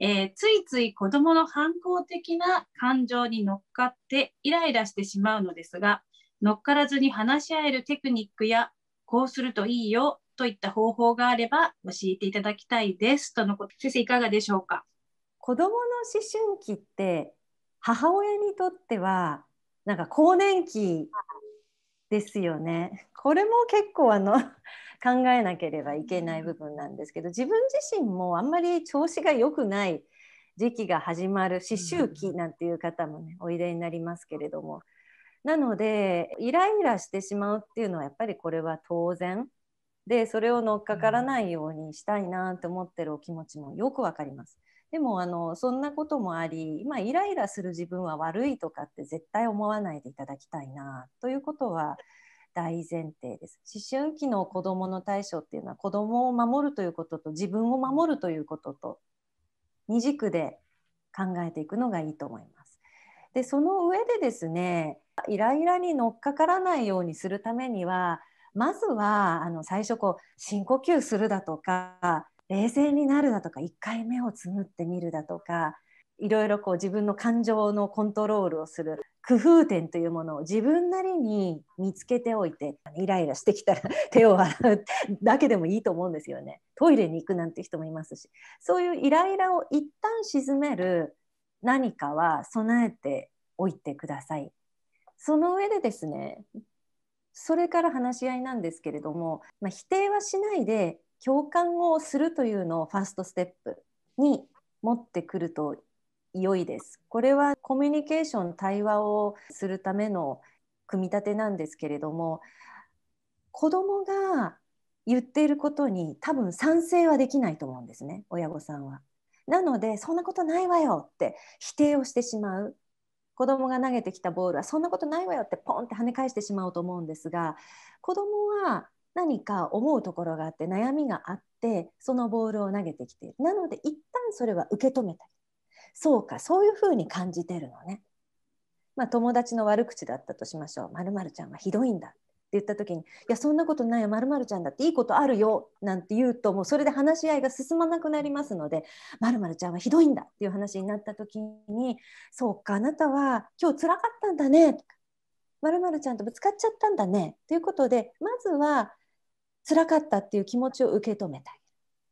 えー、ついつい子どもの反抗的な感情に乗っかってイライラしてしまうのですが乗っからずに話し合えるテクニックやこうするといいよといった方法があれば教えていただきたいですとのこと先生いかがでしょうか子どもの思春期って母親にとってはなんか更年期ですよねこれも結構あの考えなければいけない部分なんですけど自分自身もあんまり調子が良くない時期が始まる思春期なんていう方もねおいでになりますけれどもなのでイライラしてしまうっていうのはやっぱりこれは当然でそれを乗っかからないようにしたいなと思ってるお気持ちもよくわかります。でもあのそんなこともあり今イライラする自分は悪いとかって絶対思わないでいただきたいなということは大前提です。思春期の子どもの対処っていうのは子どもを守るということと自分を守るということと二軸で考えていくのがいいと思います。でその上でですねイライラに乗っかからないようにするためにはまずはあの最初こう深呼吸するだとか冷静になるだとか1回目をつむってみるだとかいろいろこう自分の感情のコントロールをする工夫点というものを自分なりに見つけておいてイライラしてきたら 手を洗う だけでもいいと思うんですよねトイレに行くなんて人もいますしそういうイライラを一旦鎮める何かは備えておいてくださいその上でですねそれから話し合いなんですけれども、まあ、否定はしないで共感をするというのをファーストステップに持ってくると良いです。これはコミュニケーション対話をするための組み立てなんですけれども子どもが言っていることに多分賛成はできないと思うんですね親御さんは。なのでそんなことないわよって否定をしてしまう子どもが投げてきたボールはそんなことないわよってポンって跳ね返してしまうと思うんですが子どもは何か思うところがあって悩みがあってそのボールを投げてきているなので一旦それは受け止めたりそうかそういうふうに感じてるのね。まあ、友達の悪口だったとしましょう「まるちゃんはひどいんだ」って言った時に「いやそんなことないよまるちゃんだっていいことあるよ」なんて言うともうそれで話し合いが進まなくなりますので「まるちゃんはひどいんだ」っていう話になった時に「そうかあなたは今日つらかったんだね」とか「まるちゃんとぶつかっちゃったんだね」ということでまずはつらかったっていう気持ちを受け止めてあげる。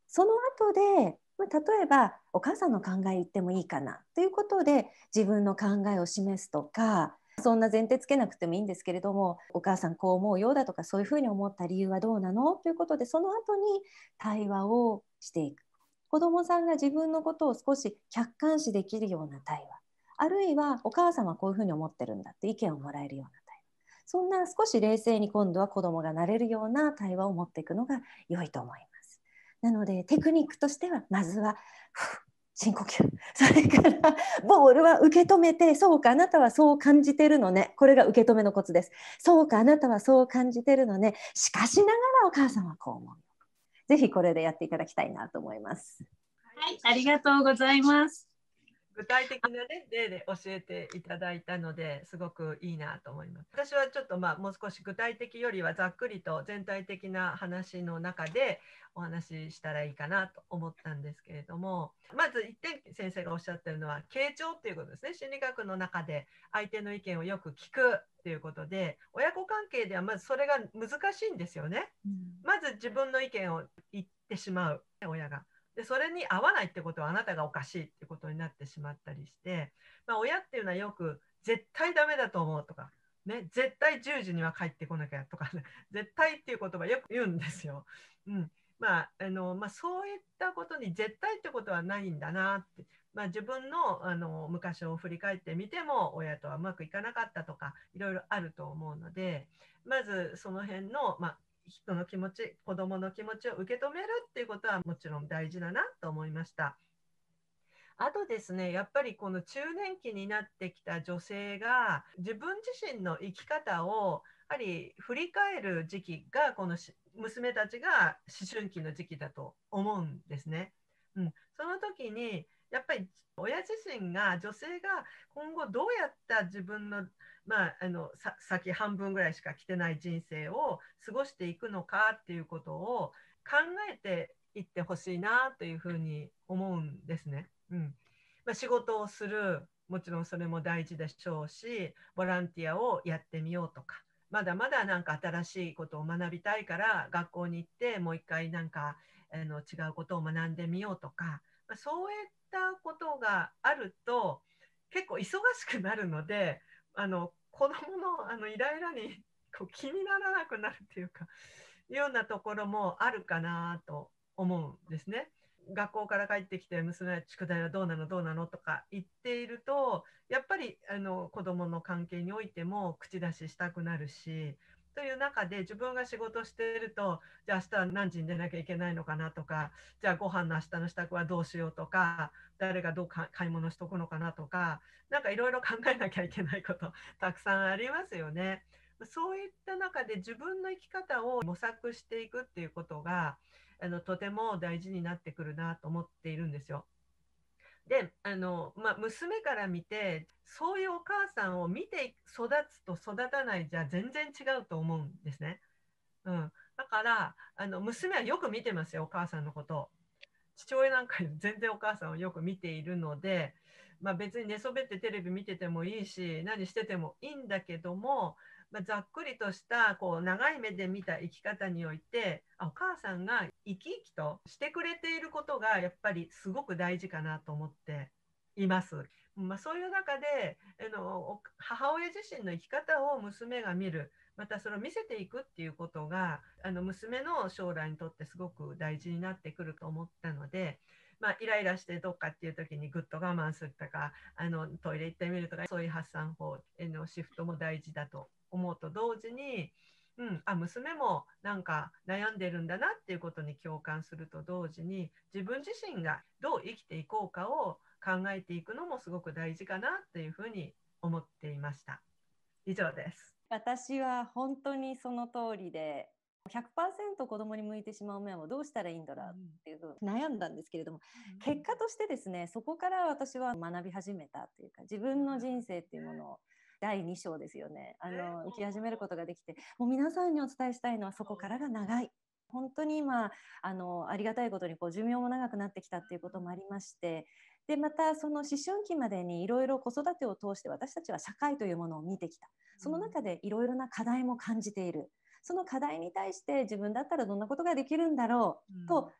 その後でまあ、例えばお母さんの考え言ってもいいかなということで自分の考えを示すとかそんな前提つけなくてもいいんですけれどもお母さんこう思うようだとかそういうふうに思った理由はどうなのということでその後に対話をしていく子どもさんが自分のことを少し客観視できるような対話あるいはお母さんはこういうふうに思ってるんだって意見をもらえるような対話そんな少し冷静に今度は子どもがなれるような対話を持っていくのが良いと思います。なのでテクニックとしてはまずは深呼吸 それからボールは受け止めてそうかあなたはそう感じてるのねこれが受け止めのコツですそうかあなたはそう感じてるのねしかしながらお母さんはこう思うぜひこれでやっていただきたいなと思いますはいありがとうございます具体的な、ね、例で教えていただいたのですごくいいなと思います。私はちょっとまあもう少し具体的よりはざっくりと全体的な話の中でお話ししたらいいかなと思ったんですけれどもまず1点先生がおっしゃってるのは傾聴っていうことですね心理学の中で相手の意見をよく聞くということで親子関係ではまずそれが難しいんですよね。うん、まず自分の意見を言ってしまう親が。でそれに合わないってことはあなたがおかしいってことになってしまったりして、まあ、親っていうのはよく絶対ダメだと思うとか、ね、絶対10時には帰ってこなきゃとか、ね、絶対っていう言葉よく言うんですよ。うんまああのまあ、そういったことに絶対ってことはないんだなって、まあ、自分のあの昔を振り返ってみても親とはうまくいかなかったとかいろいろあると思うのでまずその辺の、まあ、人の気持ち子どもの気持ちを受け止めるっていうことはもちろん大事だなと思いました。あとですね、やっぱりこの中年期になってきた女性が自分自身の生き方をやはり振り返る時期がこの娘たちが思春期の時期だと思うんですね。うん、その時にやっぱり親自身が女性が今後どうやった自分の,、まあ、あの先半分ぐらいしか来てない人生を過ごしていくのかっていうことを考えていってほしいなというふうに思うんですね。うんまあ、仕事をするもちろんそれも大事でしょうしボランティアをやってみようとかまだまだなんか新しいことを学びたいから学校に行ってもう一回なんかあの違うことを学んでみようとかそういったことがあると結構忙しくなるのであの子どものあのイライラにこう気にならなくなるっていうかいうようなところもあるかなと思うんですね。学校から帰ってきて娘宿題はどうなのどうなのとか言っているとやっぱりあの子どもの関係においても口出ししたくなるしという中で自分が仕事してるとじゃあ明日何時に出なきゃいけないのかなとかじゃあご飯の明日の支度はどうしようとか誰がどう買い物しとくのかなとか何かいろいろ考えなきゃいけないこと たくさんありますよね。そういった中で自分の生き方を模索していくっていうことがあのとても大事になってくるなと思っているんですよ。であの、まあ、娘から見てそういうお母さんを見て育つと育たないじゃ全然違うと思うんですね。うん、だからあの娘はよく見てますよお母さんのこと父親なんか全然お母さんをよく見ているので、まあ、別に寝そべってテレビ見ててもいいし何しててもいいんだけどもまあ、ざっくりとしたこう長い目で見た生き方においてお母さんが生き生きとしてくれていることがやっぱりすごく大事かなと思っています。まあ、そういう中であの母親自身の生き方を娘が見るまたそれを見せていくっていうことがあの娘の将来にとってすごく大事になってくると思ったので。まあ、イライラしてどっかっていう時にぐっと我慢するとかあのトイレ行ってみるとかそういう発散法へのシフトも大事だと思うと同時に、うん、あ娘もなんか悩んでるんだなっていうことに共感すると同時に自分自身がどう生きていこうかを考えていくのもすごく大事かなというふうに思っていました。以上です私は本当にその通りで100%子供に向いてしまう面をどうしたらいいんだろうっていうふう悩んだんですけれども、結果としてですねそこから私は学び始めたというか自分の人生っていうものを第2章ですよねあの生き始めることができてもう皆さんにお伝えしたいのはそこからが長い本当に今あのありがたいことにこう寿命も長くなってきたっていうこともありましてでまたその思春期までにいろいろ子育てを通して私たちは社会というものを見てきたその中でいろいろな課題も感じている。その課題に対して自分だったらどんなことができるんだろうと考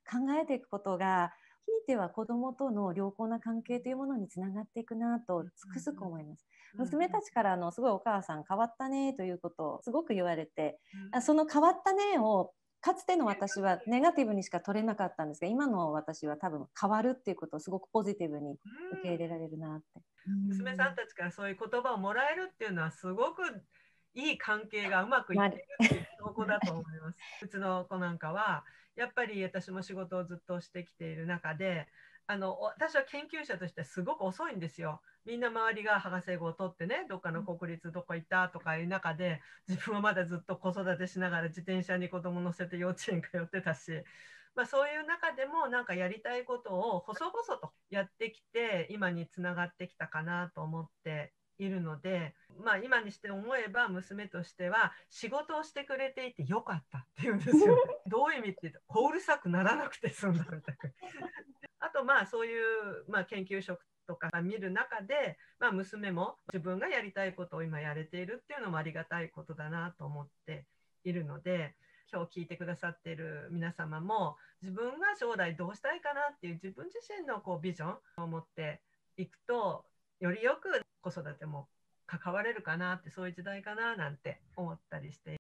えていくことがひいては子どもとの良好な関係というものにつながっていくなとつくづく思います。うん娘たちからあのすごいお母さん変わったねということをすごく言われて、うん、その変わったねをかつての私はネガティブにしか取れなかったんですが今の私は多分変わるっていうことをすごくポジティブに受け入れられるなって、娘さんたちからそういう言葉をもらえるっていうのはすごくいい関係がうまくいってるっていう証拠だと思います。うちの子なんかはやっぱり私も仕事をずっとしてきている中であの私は研究者としてすごく遅いんですよ。みんな周りが博士号を取ってねどっかの国立どこ行ったとかいう中で自分はまだずっと子育てしながら自転車に子供乗せて幼稚園通ってたし、まあ、そういう中でもなんかやりたいことを細々とやってきて今につながってきたかなと思っているので、まあ、今にして思えば娘としては仕事をしてくれていてよかったっていうんですよ、ね、どういう意味って言うとうるさくならなくて済んだみたいな。あとまあそういう、まあ、研究職とか見る中で、まあ、娘も自分がやりたいことを今やれているっていうのもありがたいことだなと思っているので今日聞いてくださっている皆様も自分が将来どうしたいかなっていう自分自身のこうビジョンを持っていくとよりよく子育ても関われるかなってそういう時代かななんて思ったりして